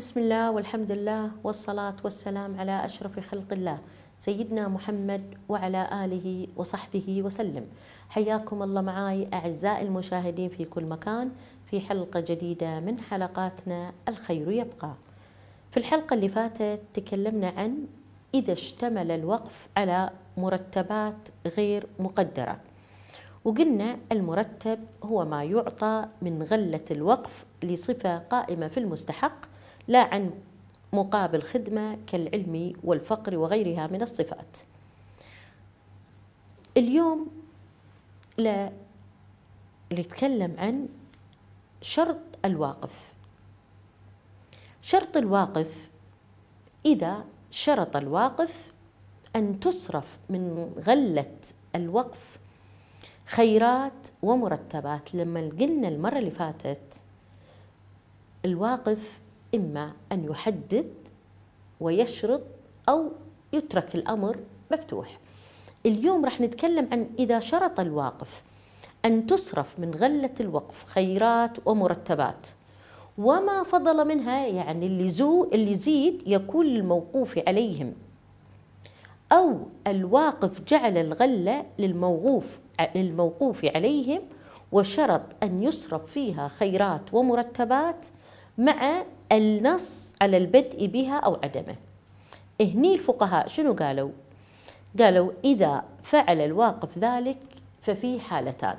بسم الله والحمد لله والصلاة والسلام على أشرف خلق الله سيدنا محمد وعلى آله وصحبه وسلم حياكم الله معاي أعزائي المشاهدين في كل مكان في حلقة جديدة من حلقاتنا الخير يبقى في الحلقة اللي فاتت تكلمنا عن إذا اشتمل الوقف على مرتبات غير مقدرة وقلنا المرتب هو ما يعطى من غلة الوقف لصفة قائمة في المستحق لا عن مقابل خدمة كالعلم والفقر وغيرها من الصفات اليوم لا نتكلم عن شرط الواقف شرط الواقف إذا شرط الواقف أن تصرف من غلة الوقف خيرات ومرتبات لما قلنا المرة اللي فاتت الواقف إما أن يحدد ويشرط أو يترك الأمر مفتوح اليوم راح نتكلم عن إذا شرط الواقف أن تصرف من غلة الوقف خيرات ومرتبات وما فضل منها يعني اللي, زو اللي زيد يكون للموقوف عليهم أو الواقف جعل الغلة للموقوف للموقوف عليهم وشرط أن يصرف فيها خيرات ومرتبات مع النص على البدء بها أو عدمه هني الفقهاء شنو قالوا؟ قالوا إذا فعل الواقف ذلك ففي حالتان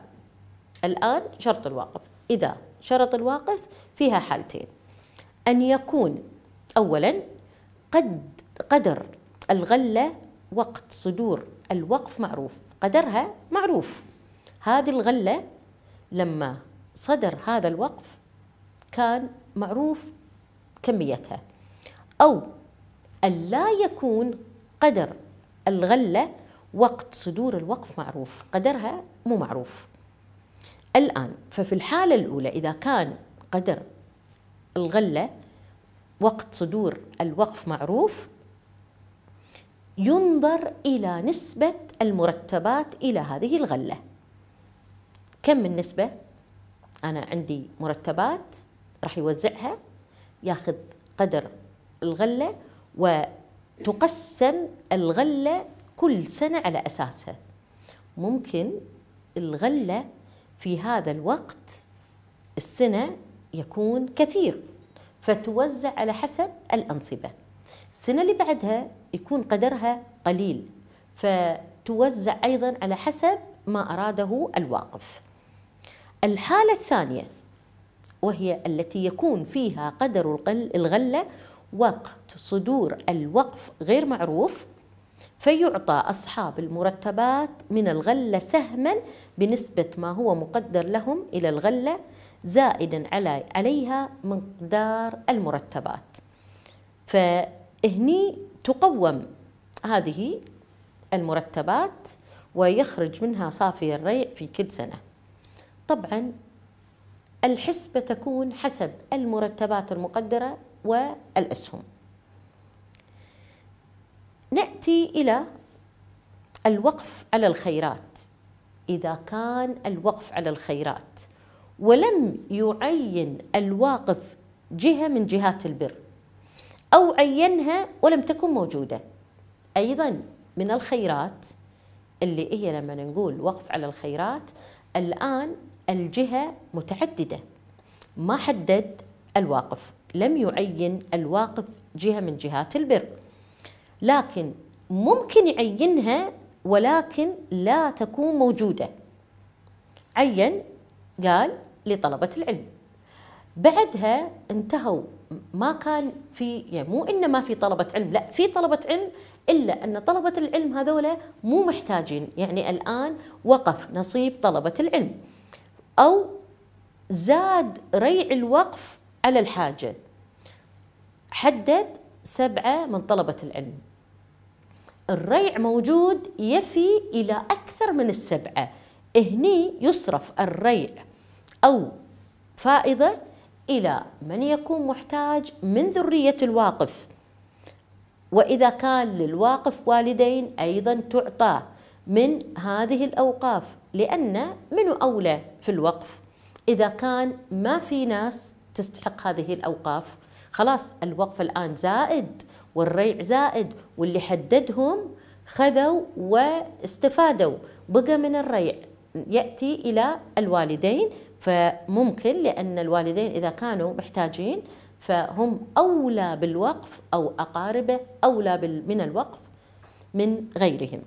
الآن شرط الواقف إذا شرط الواقف فيها حالتين أن يكون أولا قد قدر الغلة وقت صدور الوقف معروف قدرها معروف هذه الغلة لما صدر هذا الوقف كان معروف كميتها أو ألا يكون قدر الغلة وقت صدور الوقف معروف قدرها مو معروف الآن ففي الحالة الأولى إذا كان قدر الغلة وقت صدور الوقف معروف ينظر إلى نسبة المرتبات إلى هذه الغلة كم النسبة؟ أنا عندي مرتبات راح يوزعها ياخذ قدر الغله وتقسم الغله كل سنه على اساسها ممكن الغله في هذا الوقت السنه يكون كثير فتوزع على حسب الانصبه السنه اللي بعدها يكون قدرها قليل فتوزع ايضا على حسب ما اراده الواقف الحاله الثانيه وهي التي يكون فيها قدر الغلة وقت صدور الوقف غير معروف فيعطى أصحاب المرتبات من الغلة سهما بنسبة ما هو مقدر لهم إلى الغلة زائدا علي عليها مقدار المرتبات فهني تقوم هذه المرتبات ويخرج منها صافي الريع في كل سنة طبعا الحسبة تكون حسب المرتبات المقدرة والأسهم نأتي إلى الوقف على الخيرات إذا كان الوقف على الخيرات ولم يعين الواقف جهة من جهات البر أو عينها ولم تكن موجودة أيضا من الخيرات اللي هي لما نقول وقف على الخيرات الآن الجهة متعددة ما حدد الواقف لم يعين الواقف جهة من جهات البر لكن ممكن يعينها ولكن لا تكون موجودة عين قال لطلبة العلم بعدها انتهوا ما كان في يعني مو إن ما في طلبة علم لا في طلبة علم إلا أن طلبة العلم هذولا مو محتاجين يعني الآن وقف نصيب طلبة العلم أو زاد ريع الوقف على الحاجة حدد سبعة من طلبة العلم الريع موجود يفي إلى أكثر من السبعة هني يصرف الريع أو فائضة إلى من يكون محتاج من ذرية الواقف وإذا كان للواقف والدين أيضا تعطى من هذه الأوقاف لأن منو أولى في الوقف إذا كان ما في ناس تستحق هذه الأوقاف خلاص الوقف الآن زائد والريع زائد واللي حددهم خذوا واستفادوا بقى من الريع يأتي إلى الوالدين فممكن لأن الوالدين إذا كانوا محتاجين فهم أولى بالوقف أو أقاربه أولى من الوقف من غيرهم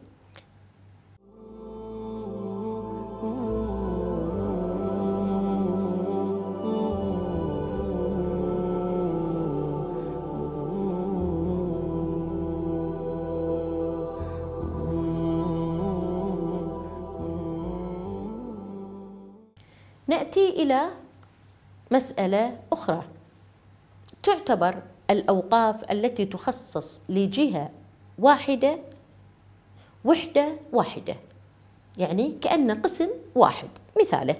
نأتي إلى مسألة أخرى تعتبر الأوقاف التي تخصص لجهة واحدة وحدة واحدة يعني كأن قسم واحد مثاله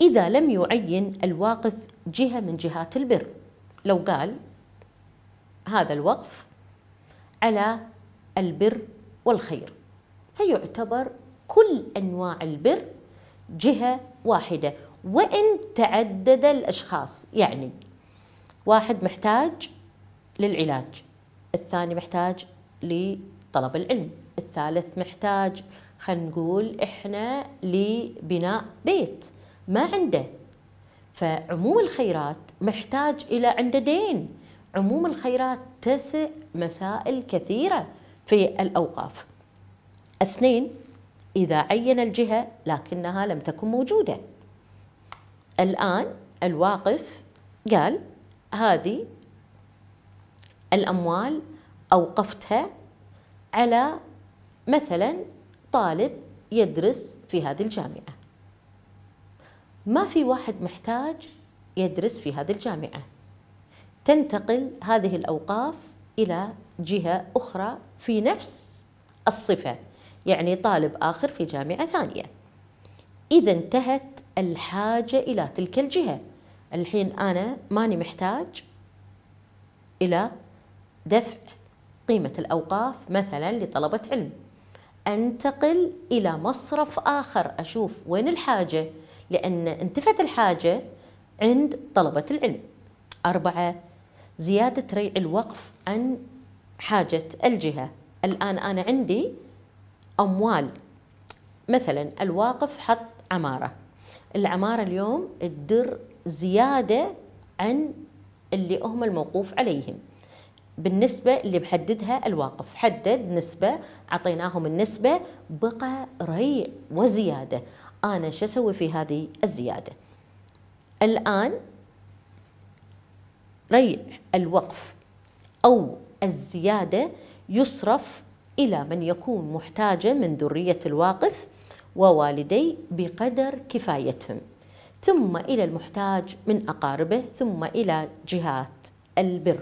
إذا لم يعين الواقف جهة من جهات البر لو قال هذا الوقف على البر والخير فيعتبر كل أنواع البر جهة واحدة وإن تعدد الأشخاص يعني واحد محتاج للعلاج الثاني محتاج لطلب العلم الثالث محتاج خلينا نقول إحنا لبناء بيت ما عنده فعموم الخيرات محتاج إلى عنده دين عموم الخيرات تسع مسائل كثيرة في الأوقاف اثنين إذا عين الجهة لكنها لم تكن موجودة الآن الواقف قال هذه الأموال أوقفتها على مثلا طالب يدرس في هذه الجامعة ما في واحد محتاج يدرس في هذه الجامعة تنتقل هذه الأوقاف إلى جهة أخرى في نفس الصفة يعني طالب آخر في جامعة ثانية إذا انتهت الحاجة إلى تلك الجهة الحين أنا ماني محتاج إلى دفع قيمة الأوقاف مثلا لطلبة علم أنتقل إلى مصرف آخر أشوف وين الحاجة لأن انتفت الحاجة عند طلبة العلم أربعة زيادة ريع الوقف عن حاجة الجهة الآن أنا عندي أموال مثلا الواقف حط عمارة العمارة اليوم تدر زيادة عن اللي هم الموقوف عليهم بالنسبة اللي محددها الواقف حدد نسبة أعطيناهم النسبة بقى ريع وزيادة أنا شو أسوي في هذه الزيادة الآن ريع الوقف أو الزيادة يصرف إلى من يكون محتاجا من ذرية الواقف ووالدي بقدر كفايتهم ثم إلى المحتاج من أقاربه ثم إلى جهات البر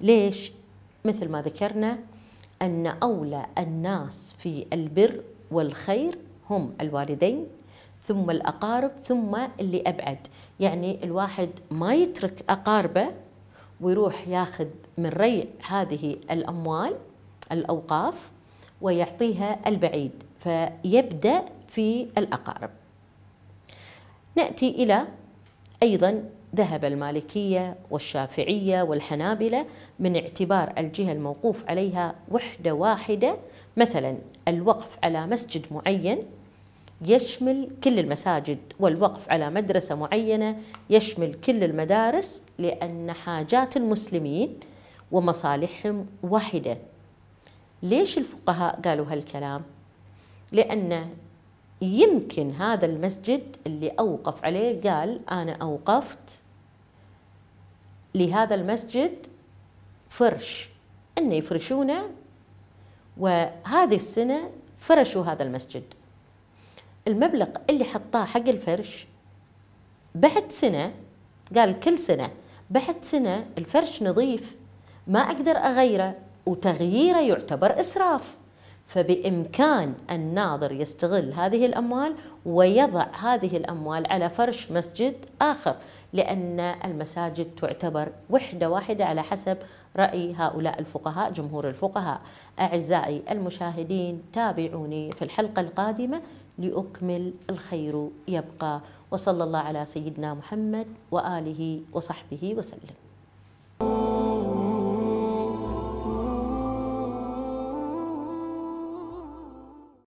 ليش؟ مثل ما ذكرنا أن أولى الناس في البر والخير هم الوالدين ثم الأقارب ثم اللي أبعد يعني الواحد ما يترك أقاربه ويروح ياخذ من ريع هذه الأموال الأوقاف ويعطيها البعيد فيبدأ في الأقارب نأتي إلى أيضا ذهب المالكية والشافعية والحنابلة من اعتبار الجهة الموقوف عليها وحدة واحدة مثلا الوقف على مسجد معين يشمل كل المساجد والوقف على مدرسة معينة يشمل كل المدارس لأن حاجات المسلمين ومصالحهم واحدة ليش الفقهاء قالوا هالكلام لأن يمكن هذا المسجد اللي أوقف عليه قال أنا أوقفت لهذا المسجد فرش أن يفرشونه وهذه السنة فرشوا هذا المسجد المبلغ اللي حطاه حق الفرش بعد سنة قال كل سنة بعد سنة الفرش نظيف ما أقدر أغيره وتغييره يعتبر إسراف فبإمكان الناظر يستغل هذه الأموال ويضع هذه الأموال على فرش مسجد آخر لأن المساجد تعتبر وحدة واحدة على حسب رأي هؤلاء الفقهاء جمهور الفقهاء أعزائي المشاهدين تابعوني في الحلقة القادمة لأكمل الخير يبقى وصلى الله على سيدنا محمد وآله وصحبه وسلم